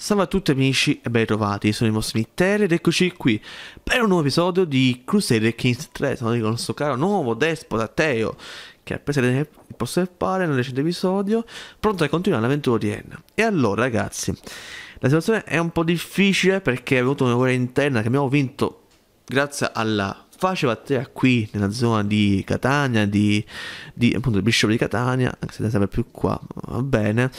Salve a tutti amici e ben trovati, sono il vostro Nitteri ed eccoci qui per un nuovo episodio di Crusader Kings 3 Sono con il nostro caro nuovo despota Teo che ha preso il posto del pare nel recente episodio Pronto a continuare l'avventura di Anne E allora ragazzi, la situazione è un po' difficile perché è avuto una guerra interna che abbiamo vinto grazie alla faceva battaglia qui nella zona di Catania, di, di appunto il bishop di Catania, anche se non sempre più qua, va bene.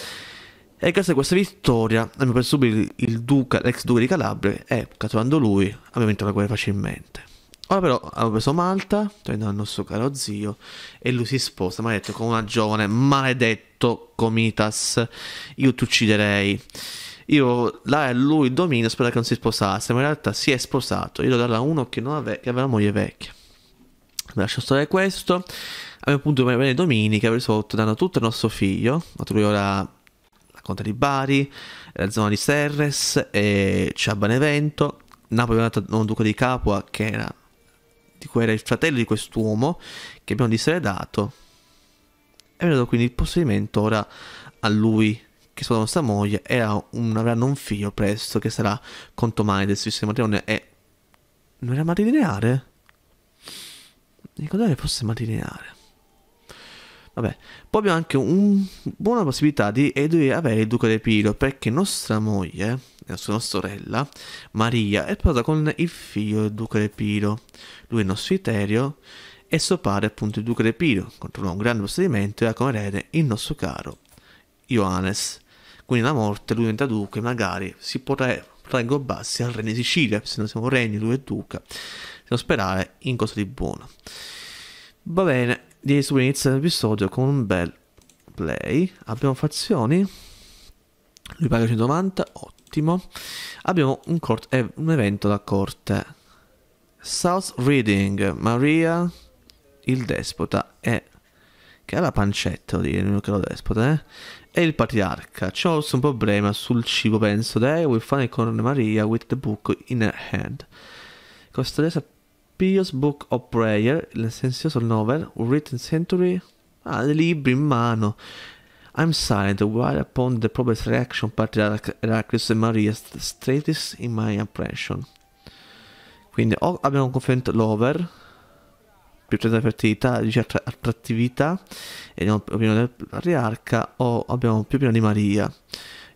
E grazie a questa vittoria, abbiamo preso subito il duca, l'ex duca di Calabria e, catturando lui, abbiamo vinto la guerra facilmente. Ora però abbiamo preso Malta, tornando al nostro caro zio, e lui si sposa, mi ha detto, con una giovane, maledetto Comitas, io ti ucciderei. Io, là è lui il dominio, spero che non si sposasse, ma in realtà si è sposato. Io devo darla a uno che, non ave- che aveva una moglie vecchia. Lascio stare questo. Abbiamo appunto bene Domini che ha risolto dando tutto il nostro figlio, ma lui ora la Conta di Bari, la zona di Serres, e c'è Benevento, Napoli è andato un duca di Capua che era, di cui era il fratello di quest'uomo che abbiamo diseredato e abbiamo dato quindi il possedimento ora a lui che sulla nostra moglie e un, avranno un figlio presto che sarà conto contomani del suo matrimonio e non era matrilineare? Ricordare fosse matrilineare Vabbè. Poi abbiamo anche una buona possibilità di, di avere il duca di Pilo perché nostra moglie, la sua sorella, Maria, è sposata con il figlio del duca di Pilo. Lui è il nostro Iterio e suo padre appunto il duca di Pilo. Controllò un grande possedimento e ha come erede il nostro caro Ioannes. Quindi alla morte lui diventa duca e magari si potrà, potrà ingobbarsi al re di Sicilia, se non siamo regni, lui è duca. Possiamo sperare in cosa di buono. Va bene, di subito inizio l'episodio con un bel play. Abbiamo fazioni. Lui paga 190, ottimo. Abbiamo un, corte, eh, un evento da corte. South Reading, Maria il despota e che ha la pancetta, vuol dire, non che lo despota, eh? E il patriarca. C'è forse un problema sul cibo, penso. Dai, vuoi fare con Maria with the book in her hand. Costa Pious Book of Prayer, l'essenzioso senso del novel, A Written Century, ah, dei libri in mano. I'm silent while upon the probable reaction patriarch Heraclius e Maria Stratis in my impression. Quindi o abbiamo un conferito l'over, più 30 fertilità, 10 attrattività, e abbiamo opinione del patriarca, o abbiamo più opinione di Maria.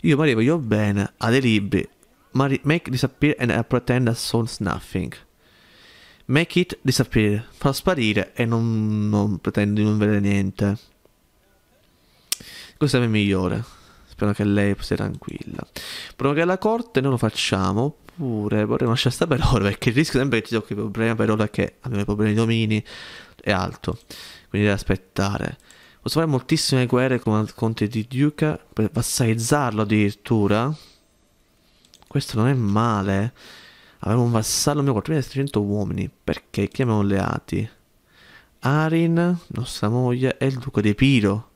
Io Maria voglio bene, ha dei libri, Mari- make disappear and I pretend that sounds nothing. Make it disappear. Fa sparire e non, non pretendo di non vedere niente. Questa è migliore. Spero che lei sia tranquilla. Proviamo che alla corte non lo facciamo. Oppure vorremmo lasciare stare per ora perché il rischio sempre che ci tocchi problema per ora che abbiamo i problemi di domini è alto. Quindi devi aspettare. Posso fare moltissime guerre con il conte di Duke. per vassalizzarlo addirittura. Questo non è male. Avevo un vassallo mio 4300 uomini. Perché chiamano alleati? Arin, nostra moglie, e il duca di Piro.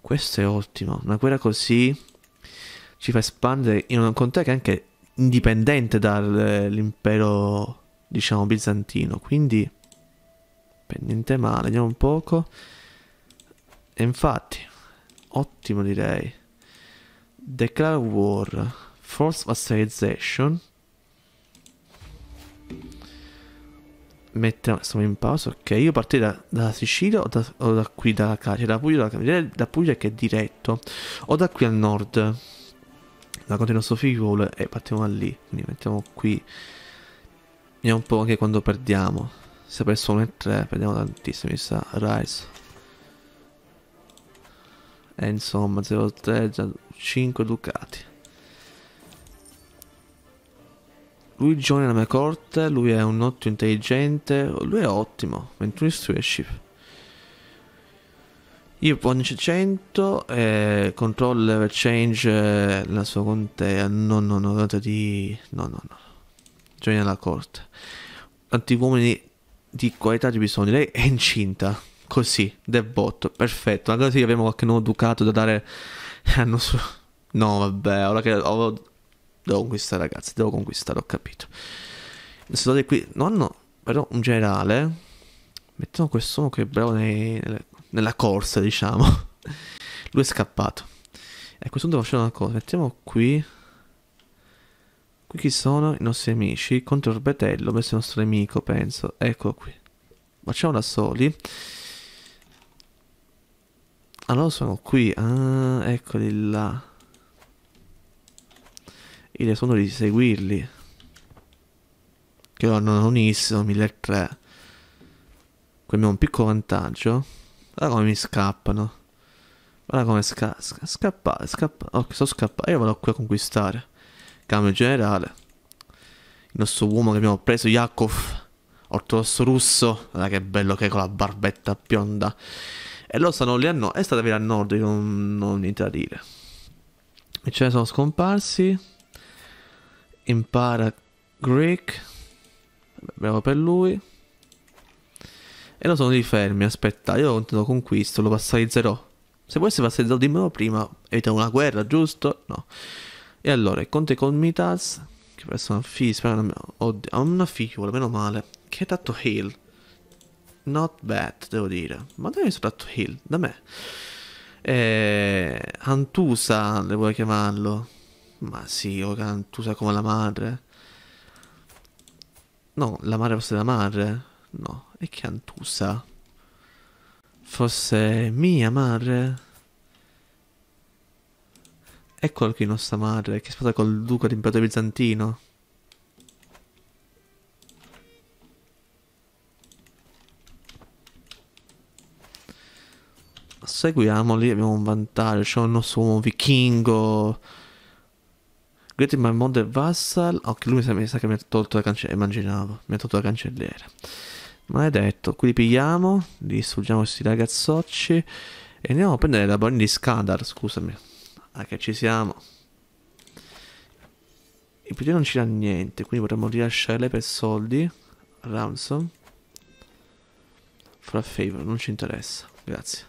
Questo è ottimo. Una guerra così ci fa espandere in un contea che è anche indipendente dall'impero, diciamo, bizantino. Quindi, per niente male. andiamo un poco. E infatti, ottimo direi. Declare war. Force vassalization. mettere stiamo in pausa, ok. Io partirei da, dalla Sicilia o da, o da, qui, dalla Cagliari? Da Puglia, da, da Puglia che è diretto. O da qui al nord. La il nostro figlio e partiamo da lì. Quindi mettiamo qui. Vediamo un po' anche quando perdiamo. Se per solo 3 perdiamo tantissimo, mi sa. Rise. E insomma, 0-3, 5 Ducati. Lui giovane la mia corte, lui è un ottimo intelligente, lui è ottimo, 21 stewardship. Io ogni 100 eh, control change la sua contea, no no no, di... no no no, giovane alla corte. Tanti uomini di qualità di bisogno, lei è incinta, così, del botto, perfetto. Allora se abbiamo qualche nuovo ducato da dare al nostro... No vabbè, ora che ho Devo conquistare ragazzi, devo conquistare, ho capito. Insultate qui, nonno, però un generale. Mettiamo quest'uomo che è bravo nei, nella corsa, diciamo. Lui è scappato. E a questo punto facciamo una cosa, mettiamo qui... Qui chi sono i nostri amici? Contro il Betello, questo è il nostro nemico, penso. Eccolo qui. Facciamo da soli. Allora sono qui. Ah, eccoli là. L'idea sono di seguirli. Che hanno unissimo 1300. Qui abbiamo un piccolo vantaggio. Guarda come mi scappano. Guarda come sca sca scappare, scappare. Ok, sono scappato Io vado qui a conquistare. Cambio generale. Il nostro uomo che abbiamo preso, Yakov. Ortodosso russo. Guarda che bello che è con la barbetta bionda. E loro stanno lì a nord. È stata vera a nord, io non ho niente da dire. E ce ne sono scomparsi impara Greek. Bravo per lui. E non sono di fermi, aspetta, io lo conquisto, lo passaggierò. Se vuoi essere passaggerato di meno prima, evita una guerra, giusto? No. E allora, Conte con Mitas, che presso una figlia, spero non oddio, ha una figlia, meno male. Che è tanto heal. Not bad, devo dire. Ma dove è stato heal? Da me. Eh, Antusa, le vuoi chiamarlo? Ma sì, Orantusa come la madre. No, la madre fosse la madre? No, e che Antusa? Fosse mia madre? Eccolo qui nostra madre, che è stata col duca d'imperatore bizantino. Seguiamoli, abbiamo un vantaggio, c'è un nostro uomo vichingo Great in my mod e Vassal. Ok, lui mi sa, che mi ha tolto la cancelliera. Immaginavo, mi ha tolto la cancelliera. Maledetto, qui li pigliamo, distruggiamo questi ragazzocci e andiamo a prendere la barina di Skadar, scusami. Ah, che ci siamo. Il PD non ci dà niente, quindi potremmo rilasciarle per soldi. Ransom. Fra favor, non ci interessa. Grazie.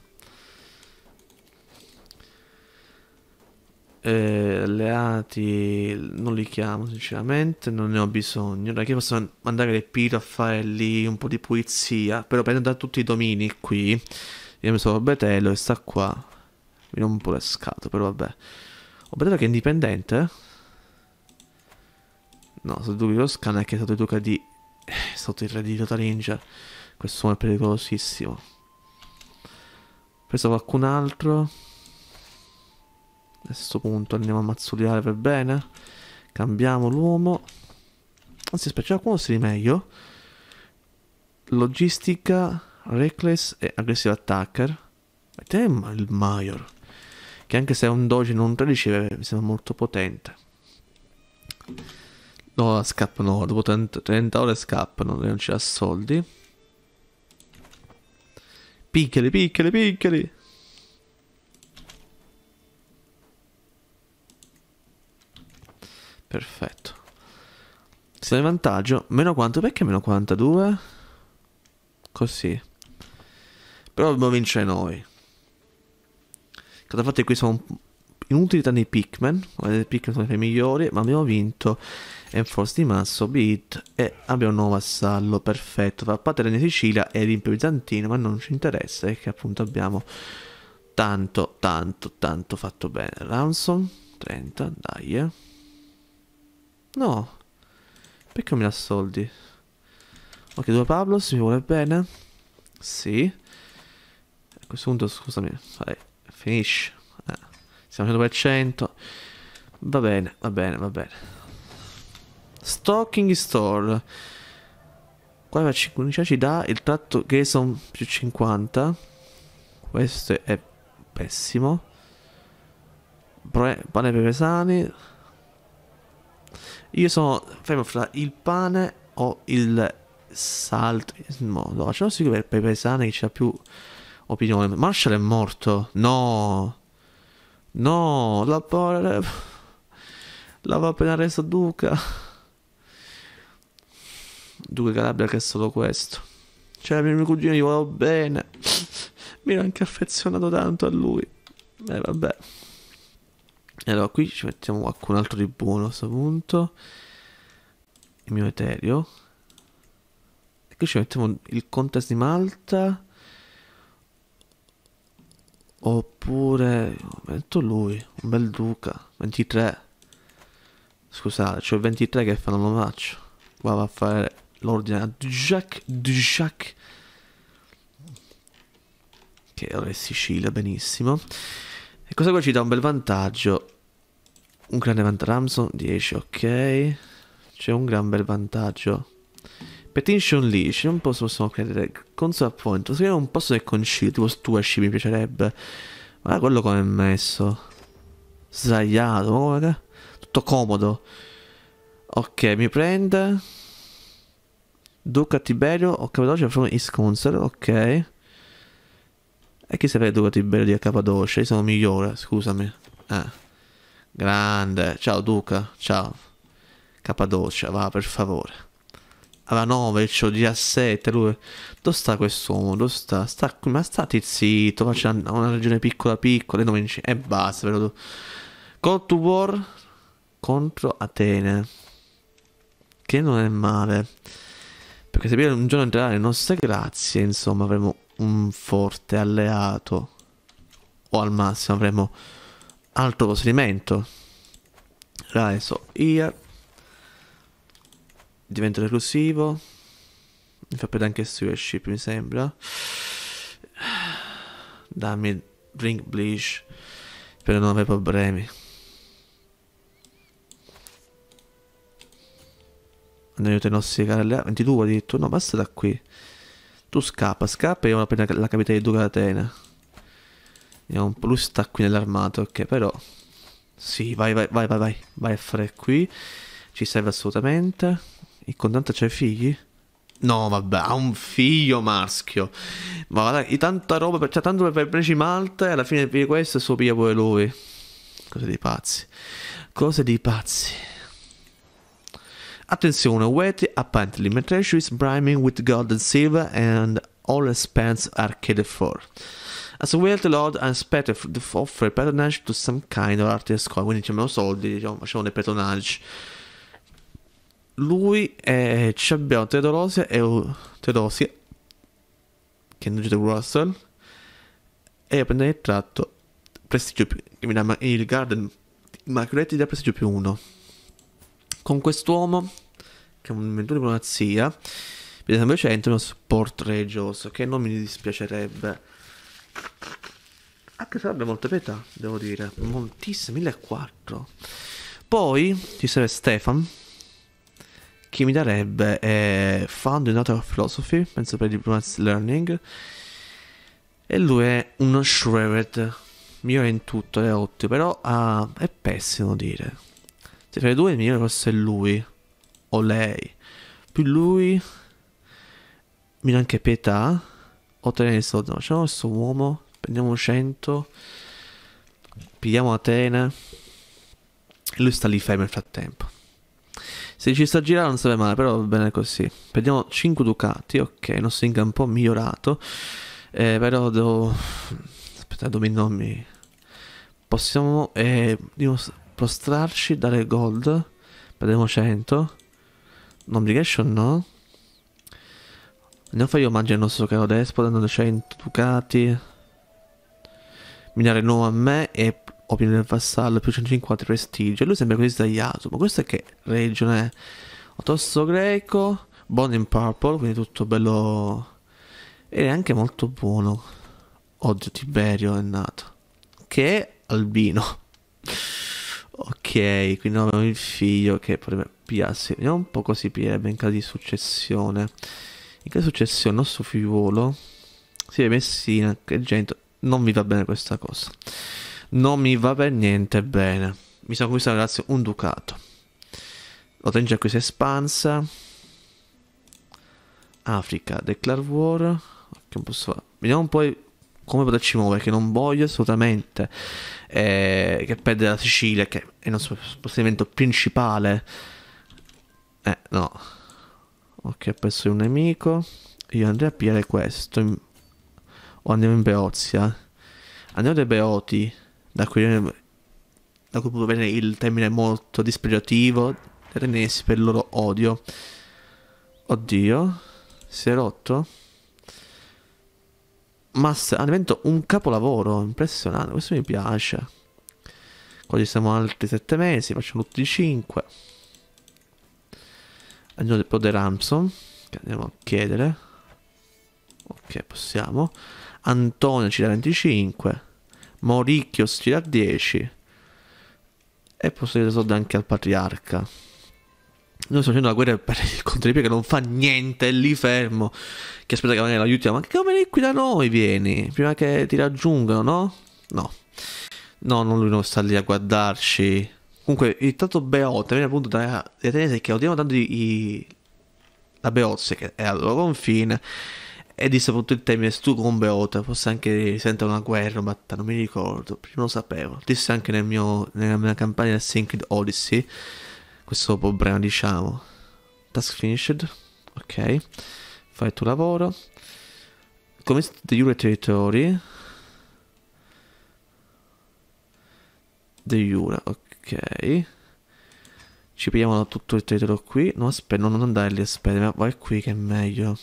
eh, alleati non li chiamo sinceramente, non ne ho bisogno. non è che posso mandare le Pito a fare lì un po' di pulizia. Però prendo da tutti i domini qui. Io mi sono Betello e sta qua. Mi non un po' pescato, però vabbè. Ho oh, Betello che è indipendente? No, sono dubbi lo scan è che è stato il duca di... sotto è stato il re di Total questo uomo è pericolosissimo. Preso qualcun altro questo punto andiamo a mazzuliare per bene. Cambiamo l'uomo. Anzi, aspetta, qualcuno si di meglio. Logistica, reckless e aggressive attacker. te il Major. Che anche se è un doge non 13 eh, mi sembra molto potente. No, scappano. Dopo 30, 30 ore scappano. Non c'è soldi. Picchiali, picchiali, picchiali. Perfetto. Sto in vantaggio. Meno quanto? Perché meno 42? Così. Però dobbiamo vincere noi. Cosa fate qui sono inutili danni Pikmin. I Pikmin sono i migliori. Ma abbiamo vinto. Enforce di Masso, Beat. E abbiamo un nuovo assallo. Perfetto. Fa parte della Sicilia e l'Impio Bizantino. Ma non ci interessa. Perché appunto abbiamo tanto, tanto, tanto fatto bene. Ransom. 30. Dai. Eh. No. Perché mi dà soldi? Ok, due Pablo, Se mi vuole bene. Sì. A questo punto, scusami, vai, finisce. Eh, siamo al 100%. Va bene, va bene, va bene. Stocking store. Qua per 15 ci dà il tratto Gason più 50. Questo è pessimo. Pane pepe sani. Io sono, fermo fra il pane o il salto. Cioè, no, no facciamo lo sicuro per Pepesane che c'ha più opinione. Marshall è morto. No. No, la povera... L'aveva appena reso Duca. Duca Calabria che è solo questo. Cioè, mio cugino gli volevo bene. Mi ero anche affezionato tanto a lui. E eh, vabbè. E allora qui ci mettiamo qualcun altro di buono a questo punto il mio eterio e qui ci mettiamo il contest di Malta oppure metto lui un bel duca 23 scusate c'ho cioè 23 che fanno lo faccio qua va a fare l'ordine a Dujac Dujac che ora è Sicilia benissimo e cosa qua ci dà un bel vantaggio. Un grande vantaggio. Ramson 10, ok. C'è un gran bel vantaggio. Petition Leash, non posso, possiamo credere. Console Point, se non posso del concilio, tipo Stuashi mi piacerebbe. Guarda quello come è messo. Sdraiato, guarda. Tutto comodo. Ok, mi prende. Duca Tiberio, ok, veloce, from East Council, ok. E chi sarebbe durato il bello di Cappadocia? Io sono migliore, scusami. Eh. Grande. Ciao Duca, ciao. Cappadocia, va per favore. Alla 9, c'ho 17, lui... Dove sta quest'uomo? Dove sta? sta? Ma state zitto, faccia una, una regione piccola piccola, e, non e basta, però... Call to War contro Atene. Che non è male. Perché se un giorno entrerà le nostre grazie, insomma, avremo un forte alleato o al massimo avremo altro possedimento Rise of Here Divento reclusivo mi fa perdere anche stewardship mi sembra dammi drink bleach per non avere problemi andiamo i nostri carri 22 addirittura no basta da qui tu scappa, scappa e io a prendere la capitale di Dura Atena. Vediamo un po'. Lui sta qui nell'armato, ok, però. Sì, vai, vai, vai, vai, vai. a fare qui. Ci serve assolutamente. Il contante c'ha i figli? No, vabbè, ha un figlio maschio. Ma guarda, tanta roba, per, cioè tanto per preci Malta e alla fine di questo suo piglia pure lui. Cose di pazzi. Cose di pazzi. Attenzione, Wet apparently Metreshu is brimming with gold and silver and all expense are cared for. As a the lord, I expected to offer patronage to some kind of artist coin. Quindi diciamo soldi, diciamo, facciamo dei patronage. Lui e eh, ci abbiamo Teodorosia e Teodosia, che è il Russell, e prendere il tratto prestigio più, che mi dà il Garden Immaculati da prestigio più 1 con quest'uomo, che è un inventore di diplomazia, per esempio uno sport Portregios, che non mi dispiacerebbe. Anche se avrebbe molta pietà, devo dire, moltissime, 1004. Poi ci sarebbe Stefan, che mi darebbe eh, Found in Natural Philosophy, penso per Diplomatic Learning, e lui è uno Shrevered, migliore in tutto, è ottimo, però ah, è pessimo dire. Se cioè, tra i due il migliore fosse lui o lei. Più lui, Mi dà anche pietà. Ottenere tenere il soldo. No, facciamo questo uomo. Prendiamo 100. Pigliamo Atene. E lui sta lì fermo nel frattempo. Se ci sta a girare non sarebbe male, però va bene così. Prendiamo 5 ducati, ok, il nostro è un po' migliorato. Eh, però devo... Aspetta, dove i nomi... Possiamo... Eh, prostrarci, dare gold. Perdiamo 100. Obligation no. Andiamo a fare omaggio al nostro caro Despot, dando 100 ducati. Minare nuovo a me e opinione del vassallo, più 150 prestigio. Lui sembra così sdraiato, ma questo è che regione è? Otosso greco, Bond in purple, quindi tutto bello... E anche molto buono. Oddio, Tiberio è nato. Che albino. Ok, quindi non avevamo il figlio che potrebbe pigliarsi. Vediamo un po' cosa si pirebbe in caso di successione. In caso di successione, il nostro figliuolo si è Messina, che gente. Non mi va bene questa cosa. Non mi va per niente bene. Mi sono conquistato, ragazzi, un ducato. L'Orange qui si è espansa. Africa, declare war. Che posso fare? Vediamo un po' come poterci muovere, che non voglio assolutamente eh, che perde la Sicilia, che è il nostro possedimento principale. Eh, no. Ok, ho perso un nemico. Io andrei a pigliare questo. O andiamo in Beozia. Andiamo dai Beoti, da cui, da cui può venire il termine molto dispregiativo dei renesi per il loro odio. Oddio, si è rotto? Master, hanno un capolavoro, impressionante, questo mi piace. Qua ci siamo altri 7 mesi, facciamo tutti 5. Andiamo del de Ramson, che andiamo a chiedere. Ok, possiamo. Antonio ci dà 25. Mauricchio ci dà 10. E posso dire soldi anche al patriarca noi stiamo facendo la guerra per il contripie che non fa niente, è lì fermo, che aspetta che magari lo aiutiamo, anche come vieni qui da noi vieni, prima che ti raggiungano, no? No, no, non lui non sta lì a guardarci. Comunque, il tanto Beotta viene appunto da Atenese che odiamo tanto i, i, la Beozze, che è al loro confine, e disse appunto il termine stu con Beota, forse anche sente una guerra, ma non mi ricordo, prima lo sapevo, disse anche nel mio, nella mia campagna di Synced Odyssey, questo problema, diciamo. Task finished. Ok. Fai il tuo lavoro. Come the territory. The Jura, ok. Ci prendiamo tutto il territorio qui. No, aspetta, non andare lì, aspetta, ma vai qui che è meglio.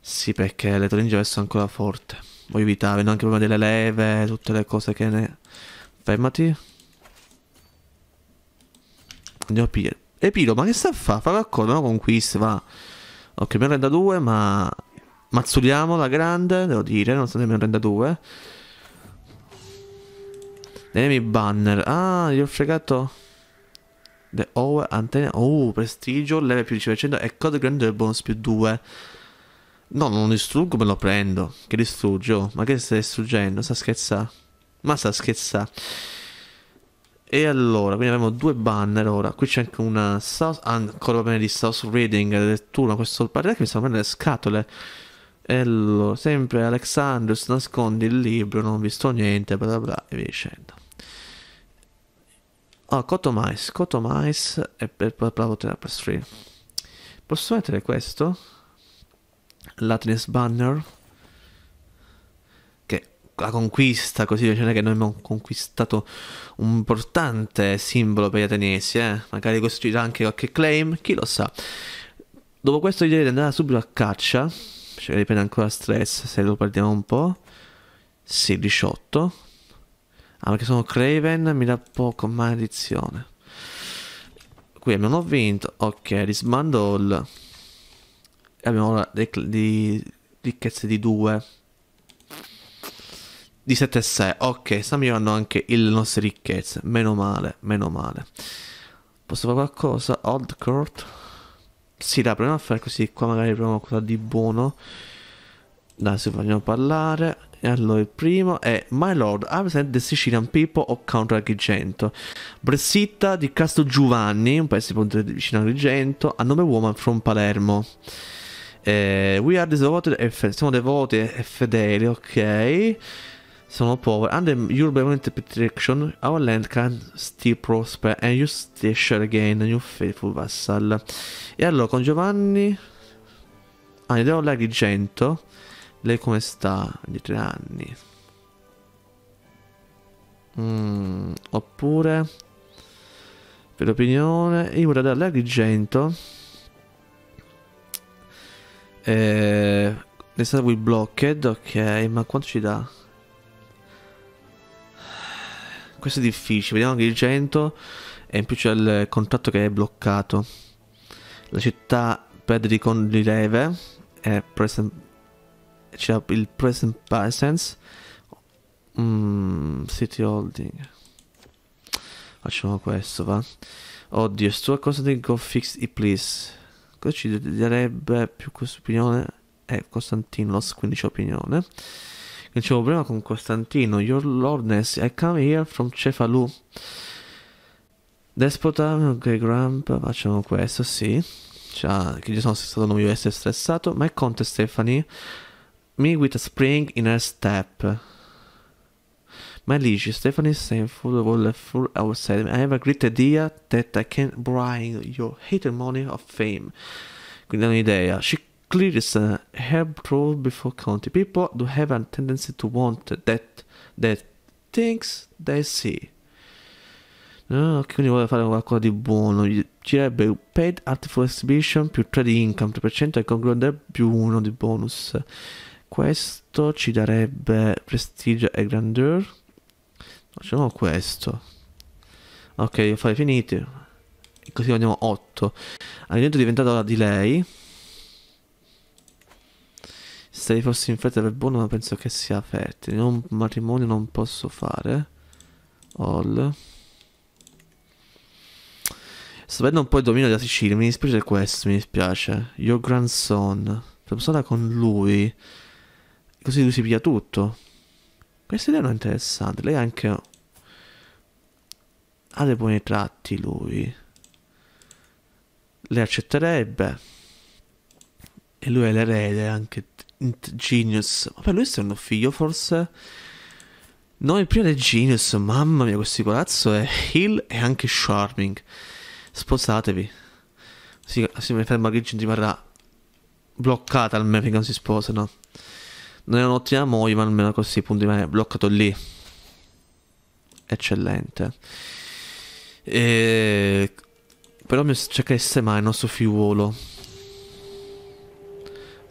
Sì, perché le adesso sono ancora forte. Voglio evitare, no? anche prima delle leve, tutte le cose che ne... Fermati andiamo a pire. E ma che sta a fare? Fa qualcosa, no? Conquista, va. Ok, mi renda 2, ma... Mazzuliamo la grande, devo dire, non so se mi renda 2. Enemy banner. Ah, gli ho fregato. The over antenna. Oh, prestigio, leve più 500 e code grande bonus più 2. No, non distruggo, me lo prendo. Che distruggio? Oh. Ma che stai distruggendo? Sta scherzando. Ma sta scherzando. E allora, quindi abbiamo due banner ora. Qui c'è anche una South, ancora bene di South Reading, lettura, questo pare che mi stanno prendendo le scatole. E allora, sempre Alexandros nascondi il libro, non ho visto niente, bla bla bla, e via dicendo. Ah, oh, Cotomais, Cotomais e per Bravo Therapist Posso mettere questo? Latinus Banner la conquista così recente cioè, che noi abbiamo conquistato un importante simbolo per gli atenesi, eh? magari costruirà anche qualche claim, chi lo sa. Dopo questo direi di andare subito a caccia, cioè riprende ancora stress se lo perdiamo un po'. Sì, 18. Ah, perché sono Craven, mi dà poco, maledizione. Qui abbiamo vinto, ok, rismando all. Abbiamo ora di ricchezze di 2 di 7 e 6. Ok, sta migliorando anche le nostre ricchezze. Meno male, meno male. Posso fare qualcosa? Old Court. Sì, dai, proviamo a fare così. Qua magari proviamo qualcosa di buono. Dai, se vogliamo parlare. E allora il primo è My Lord, I present the Sicilian people of Country Agrigento. Bressitta di Castro Giovanni, un paese appunto vicino a Agrigento, a nome woman from Palermo. Eh, we are devoted e siamo devoti e fedeli, ok sono povero. Under your permanent protection, our land can still prosper and you still share again a new faithful vassal. E allora con Giovanni... Ah, andiamo là di Gento. Lei come sta? Di tre anni. Mm, oppure... Per opinione... Io vorrei dare l'Agrigento. Eh, è stato qui blocked, ok, ma quanto ci dà? questo è difficile. Vediamo che il 100 e in più c'è il contratto che è bloccato. La città perde di conrileve. C'è il present presence. Mm, city holding. Facciamo questo, va. Oddio, sto cosa di go fix i please. Cosa ci darebbe più questa opinione? Eh, quindi c'è opinione. Dicevo prima con Costantino, Your Lordness, I come here from Cefalù. Despota, ok, Grump, facciamo questo, sì. Cioè, che ci sono stato non voglio essere stressato. My contest Stephanie, me with a spring in her step. My liege, Stephanie is thankful all the full outside. I have a great idea that I can bring your hated money of fame. Quindi è un'idea. She clerics uh, have trouble before counting. People do have a tendency to want that, that things they see. No, okay, quindi vuole fare qualcosa di buono. Ci sarebbe paid artful exhibition più 3 di income 3% e conclude più 1 di bonus. Questo ci darebbe prestigio e grandeur. Facciamo questo. Ok, fare finiti. Così andiamo 8. All'inizio è diventato di lei. Se fossi in fretta per buono ma penso che sia fertile. Un matrimonio non posso fare. All. Sto vedendo un po' il dominio della Sicilia. Mi dispiace questo, mi dispiace. Your grandson. Persona con lui. Così lui si piglia tutto. Questa idea non è interessante. Lei anche... Ha dei buoni tratti lui. Le accetterebbe e lui è l'erede anche Genius. ma per lui è un figlio forse. No, il primo è Genius, mamma mia, questo corazzo è Hill e anche Charming. Sposatevi. Sì, sì mi ferma che Gin rimarrà bloccata almeno finché non si sposano. Non è un'ottima moglie, ma almeno così punti è bloccato lì. Eccellente. E... Però mi cerca di stemare il nostro figliuolo.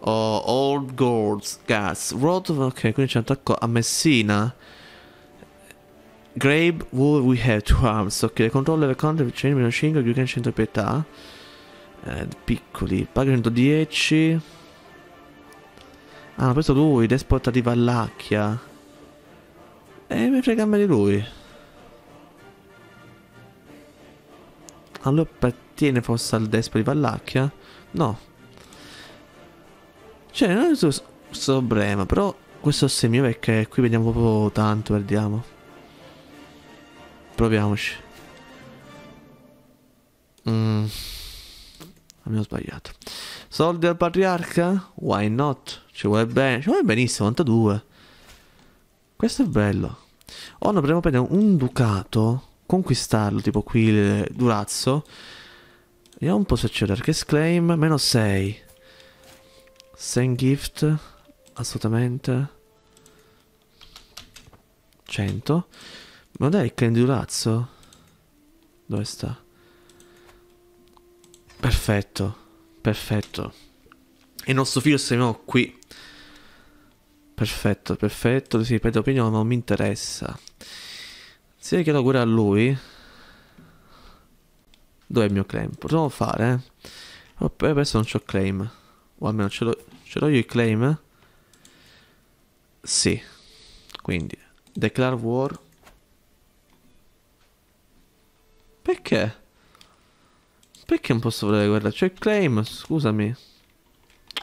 Oh, old Gold Gas, Road Ok, quindi c'è un attacco a Messina. Grave, War, We Have Two Arms. Ok, controllo the country, Chain, Meno 5, più che 100 pietà. Eh, piccoli, paga 110. Ah, ha preso lui, Desporta di Vallacchia. E eh, mi frega me di lui. Allora appartiene forse al Despota di Vallacchia? No. Cioè, non è questo problema, però questo semio perché qui vediamo proprio tanto, perdiamo. Proviamoci. Mm. Abbiamo sbagliato. Soldi al patriarca? Why not? Ci vuole bene. Ci vuole benissimo, 92. Questo è bello. oh, no, potremmo prendere un ducato, conquistarlo, tipo qui il Durazzo. Vediamo un po' se c'è l'archesclaim. Meno 6. Sand gift, assolutamente. 100. Ma dai, il candurazzo. Dove sta? Perfetto, perfetto. Il nostro figlio sembrò qui. Perfetto, perfetto. Si ripete opinione, ma non mi interessa. Se chiedo auguri a lui. Dov'è il mio claim? Potremmo fare, eh? Però adesso non c'ho claim. O almeno ce l'ho, ce l'ho io il claim? Sì. Quindi, declare war. Perché? Perché non posso volere guerra? c'è Cioè, claim, scusami.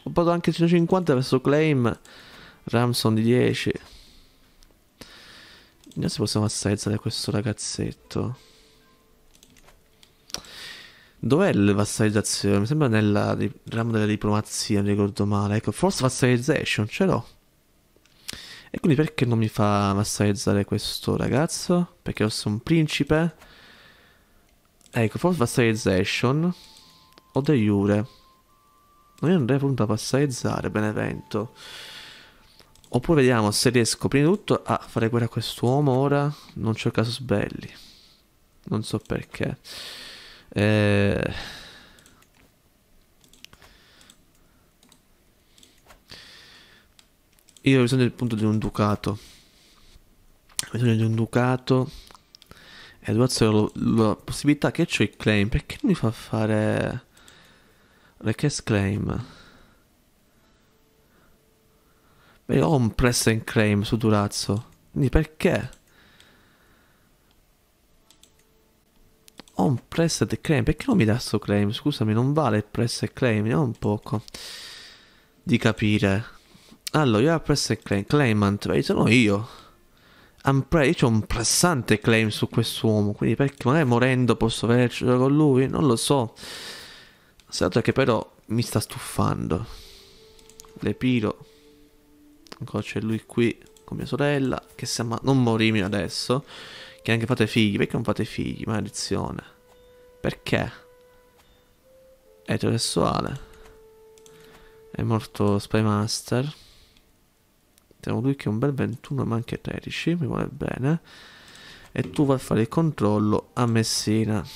Ho pagato anche 150 verso claim. Ramson di 10. Vediamo se possiamo assaizzare questo ragazzetto. Dov'è la vassalizzazione? Mi sembra nel di- ramo della diplomazia, non ricordo male. Ecco, force vassalization, ce l'ho. E quindi perché non mi fa vassalizzare questo ragazzo? Perché io sono un principe? Ecco, force vassalization. O de jure. Non andrei appunto a vassalizzare, Benevento. Oppure vediamo se riesco prima di tutto a fare guerra a quest'uomo ora. Non c'è caso sbelli. Non so perché. Eh... Io ho bisogno appunto di un ducato. Ho bisogno di un ducato. E adesso la possibilità che ho il claim. Perché non mi fa fare... Request claim? Beh, ho un press and claim su Durazzo. Quindi perché? ho un preset claim. Perché non mi dà sto claim? Scusami, non vale il preset claim. Vediamo un poco di capire. Allora, io ho preset claim. Claimant, beh, sono io. Pre- io ho un pressante claim su quest'uomo. Quindi perché magari morendo posso avercelo con lui? Non lo so. Sento che però mi sta stufando. Le Ancora c'è lui qui con mia sorella. Che siamo. Non morirmi adesso. Che neanche fate figli. Perché non fate figli? Maledizione. Perché? È eterosessuale. È morto Spymaster. Abbiamo lui che è un bel 21 ma anche 13. Mi vuole bene. E tu vai a fare il controllo a Messina.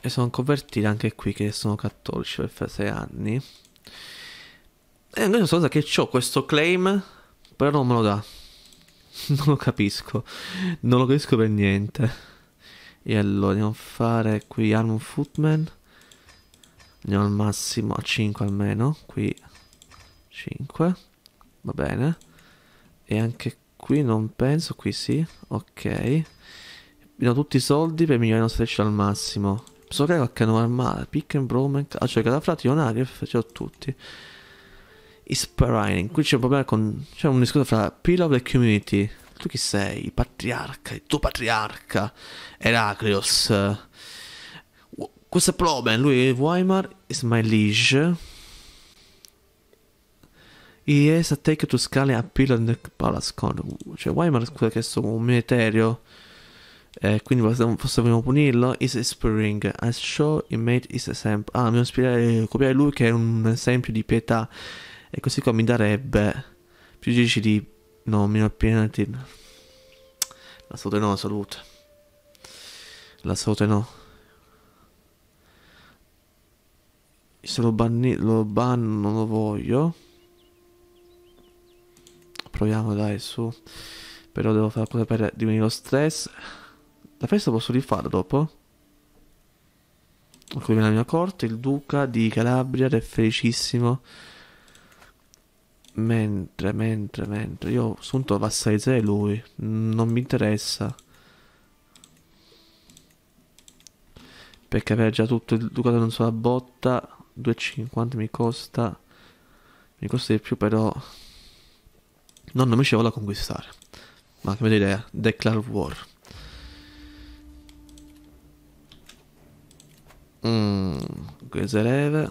E sono convertiti anche qui che sono cattolici per fare 6 anni. E invece sono cosa che ho questo claim, però non me lo dà. non lo capisco. Non lo capisco per niente. E allora andiamo a fare qui arm un footman. Andiamo al massimo a 5 almeno. Qui 5. Va bene. E anche qui non penso. Qui sì. Ok. Abbiamo tutti i soldi per migliorare il nostro al massimo. Posso creare qualche nuova Pick and Bromen. Ah, cioè, Catafratti, Ionarief. Ce l'ho tutti is Qui c'è un problema con... c'è un discorso fra pillar e community. Tu chi sei? Il patriarca, il tuo patriarca, Heraclius. Questo è Proben, lui Weimar is my liege. He has a take to scale a pillar in the palace con... Cioè Weimar scusa che è un militario. Eh, quindi possiamo punirlo. Is spring. As show he made his example. Ah, mi ispirare copiare lui che è un esempio di pietà. E così qua mi darebbe più 10 di... No, meno penalty. La salute no, la salute. La salute no. Se lo, banni, lo banno non lo voglio. Proviamo dai su. Però devo fare qualcosa per diminuire lo stress. La festa posso rifarla dopo? Qui viene la mia corte, il duca di Calabria, è felicissimo. Mentre, mentre, mentre. Io Sunto va a 6 lui. Non mi interessa. Perché aveva già tutto il Ducato non sulla botta. 2,50 mi costa. Mi costa di più però. No, non mi ci vuole conquistare. Ma che idea. Declare war. Mmm. Gresereve.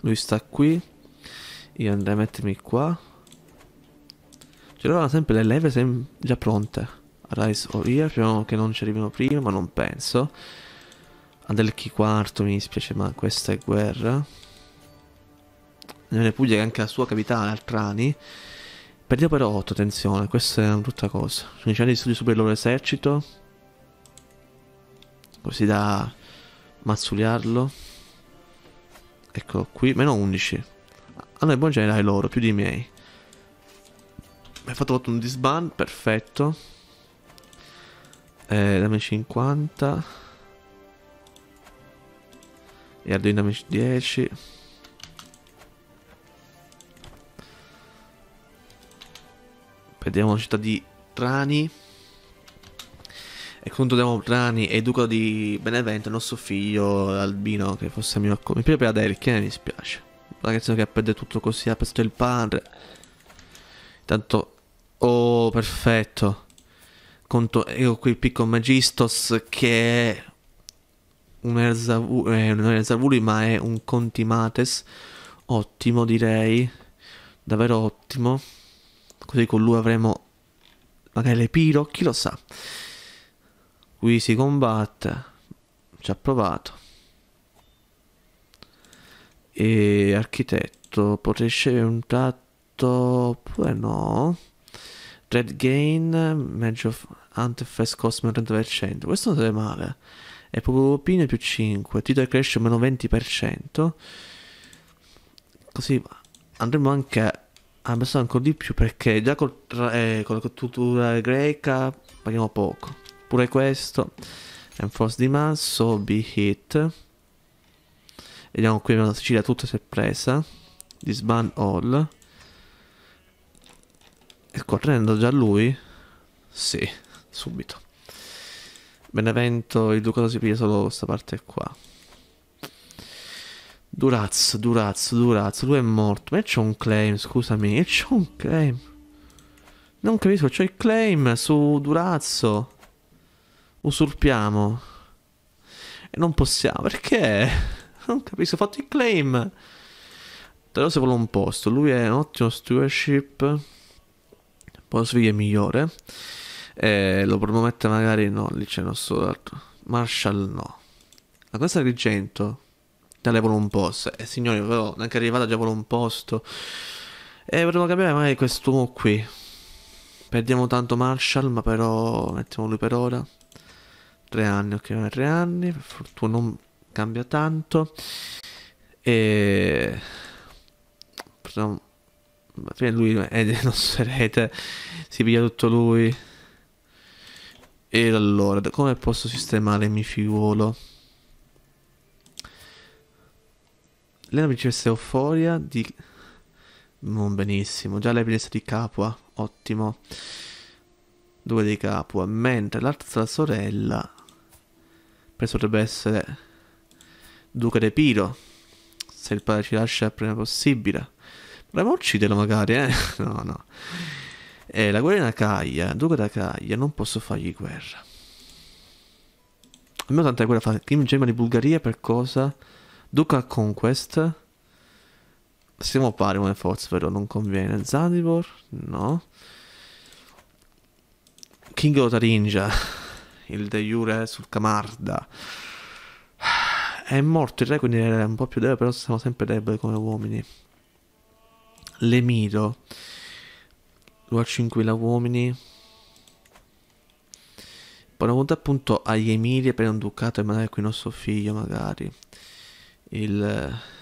Lui sta qui. Io andrei a mettermi qua. Ce loro sempre le leve sem già pronte. Rise o Here, speriamo che non ci arrivino prima, ma non penso. Adelchi quarto, mi dispiace, ma questa è guerra. Nelle Puglia che anche la sua capitale, Altrani. Perdiamo però 8, attenzione, questa è una brutta cosa. 15 anni di studio sopra il loro esercito. Così da mazzuliarlo. Eccolo qui, meno 11. Ah no, i buoni dai loro, più di miei. Mi hai fatto un disband, perfetto. Eh, dammi 50. E Arduino dammi 10. Vediamo la città di Trani. E controlliamo Trani e duca di Benevento, il nostro figlio Albino, che fosse mio... Mi piace per Adelchi, eh, mi spiace ragazzo che appende tutto così, ha preso il padre. Intanto... Oh, perfetto. Conto, io qui il picco Magistos che è un Erzavuli, eh, non è Erzavuli ma è un Contimates. Ottimo direi, davvero ottimo. Così con lui avremo magari le piro, chi lo sa. Qui si combatte, ci ha provato. E architetto, potresti scegliere un tratto oppure no? Red Gain, Mage of Antifest Cost meno 30%. Questo non deve male. E Popopine più 5. Tito Crash meno 20%. Così andremo anche a abbassare ancora di più perché già col, eh, con la cultura greca paghiamo poco. Pure questo. Enforce di masso, Be hit Vediamo qui la Sicilia tutta si è presa. Disban all. E correndo già lui? Sì, subito. Benevento, il Ducato si piglia solo questa parte qua. Durazzo, Durazzo, Durazzo, lui è morto. Ma c'è un claim, scusami, E c'è un claim. Non capisco, c'è il claim su Durazzo. Usurpiamo. E non possiamo, perché? Non ah, capisco, ho fatto il claim. Però se vuole un posto, lui è un ottimo stewardship. Bosvig è migliore. Eh, lo promette magari no, lì c'è il nostro altro. Marshall no. La questa Agrigento da lei vuole un posto. Eh signori, però neanche arrivata già vuole un posto. E eh, vorremmo capire magari quest'uomo qui. Perdiamo tanto Marshall, ma però mettiamo lui per ora. Tre anni, ok, tre anni. Per fortuna non cambia tanto e però, prima lui è delle nostre rete si piglia tutto lui e allora come posso sistemare mio figolo lei è una principessa euforia di non benissimo già lei è principessa di capua eh. ottimo due di capua mentre l'altra sorella penso dovrebbe essere Duca De Piro. Se il padre ci lascia il prima possibile. Proviamo a ucciderlo magari, eh? No, no. Eh, la guerra è in Acaia, Duca da d'Acaia, non posso fargli guerra. Almeno tanta guerra fa. Crim Gemma di Bulgaria per cosa? Duca Conquest. Siamo pari come forza, però non conviene. Zanibor? No. King Otaringia. Il de Jure sul Camarda è morto il re, quindi era un po' più debole, però siamo sempre deboli come uomini. L'Emiro lui ha 5.000 uomini. Poi una volta appunto agli Emiri per un ducato e mandare qui il nostro figlio magari. Il... Eh,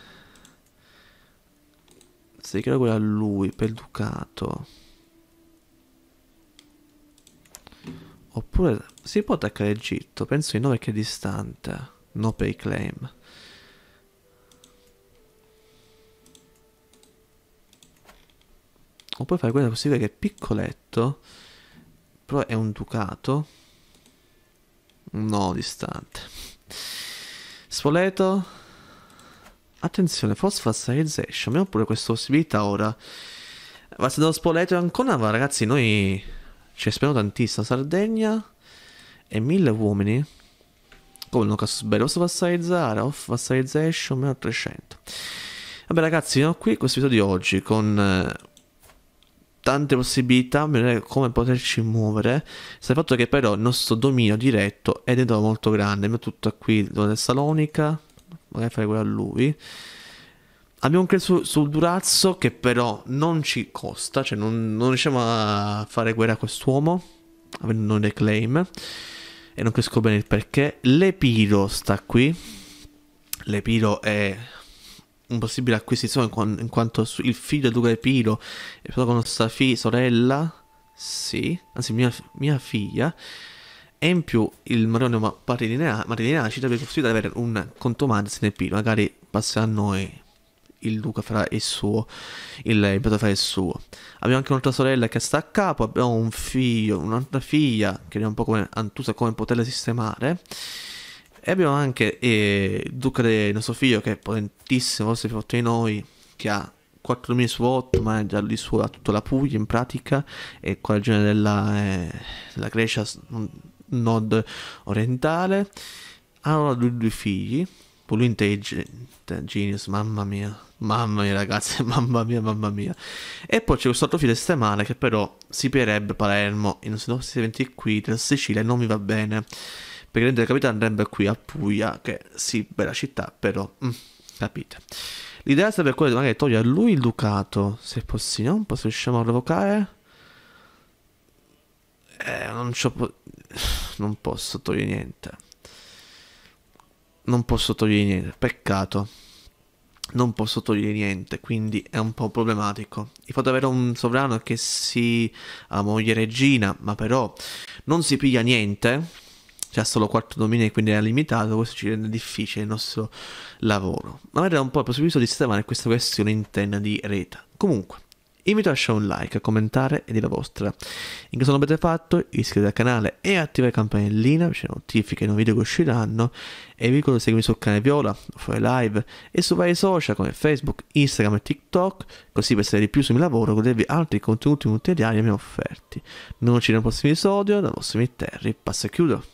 se credo quello a lui per il ducato. Oppure si può attaccare Egitto, Penso di no perché è distante no pay claim o puoi fare quella possibile che è piccoletto però è un ducato no distante spoleto attenzione force phosphatization abbiamo pure questa possibilità ora va se dello spoleto è ancora ma ragazzi noi ci speriamo tantissimo Sardegna e mille uomini Colno Casberos vassalizzare off Vassalization, meno 300. Vabbè ragazzi, fino a qui questo video di oggi con eh, tante possibilità, vedere come poterci muovere. Se il fatto che però il nostro dominio diretto è dentro molto grande, ma tutto qui dove è Salonica, magari fare quello a lui. Abbiamo un su, sul Durazzo che però non ci costa, cioè non, non riusciamo a fare guerra a quest'uomo, avendo noi dei claim e non capisco bene il perché. L'Epiro sta qui. L'Epiro è un possibile acquisizione in, quanto il figlio di Duca Epiro è proprio con nostra fi- sorella, sì, anzi mia, mia, figlia, e in più il ma- matrimonio Marilina ci deve costruire ad avere un conto madre in Epiro, magari passerà a noi il duca farà il suo, il, il Pietro farà il suo. Abbiamo anche un'altra sorella che sta a capo, abbiamo un figlio, un'altra figlia che è un po' come antusa come poterla sistemare. E abbiamo anche eh, il Duca del nostro figlio che è potentissimo, forse più forte di noi, che ha 4.000 su 8, ma è già lì su ha tutta la Puglia in pratica, e con la regione della, eh, della Grecia nord orientale. Allora lui due figli, poi lui intelligent, genius, mamma mia, Mamma mia ragazzi, mamma mia, mamma mia. E poi c'è questo altro filo estremale che però si pierebbe Palermo in nostri eventi qui, in Sicilia, non mi va bene. Perché la capitale andrebbe qui a Puglia, che sì, bella città, però... Mm, capite. L'idea sarebbe quella di magari togliere a lui il ducato, se possibile. Non posso riusciamo a revocare? Eh, non c'ho... Po non posso togliere niente. Non posso togliere niente, peccato non posso togliere niente, quindi è un po' problematico. Il fatto di avere un sovrano che si ha moglie regina, ma però non si piglia niente, c'è cioè solo 4 domini e quindi è limitato, questo ci rende difficile il nostro lavoro. Ma era un po' il possibilità di sistemare questa questione interna di rete. Comunque, invito a lasciare un like, a commentare e dire la vostra. In caso non l'abbiate fatto, iscrivetevi al canale e attivate la campanellina, c'è notifiche, nuovi video che usciranno e vi ricordo di seguirmi sul canale Viola, fuori live e su vari social come Facebook, Instagram e TikTok, così per sapere di più sul mio lavoro e godervi altri contenuti materiali e miei offerti. Non ci vediamo al prossimo episodio, da vostro Terry, passo e chiudo.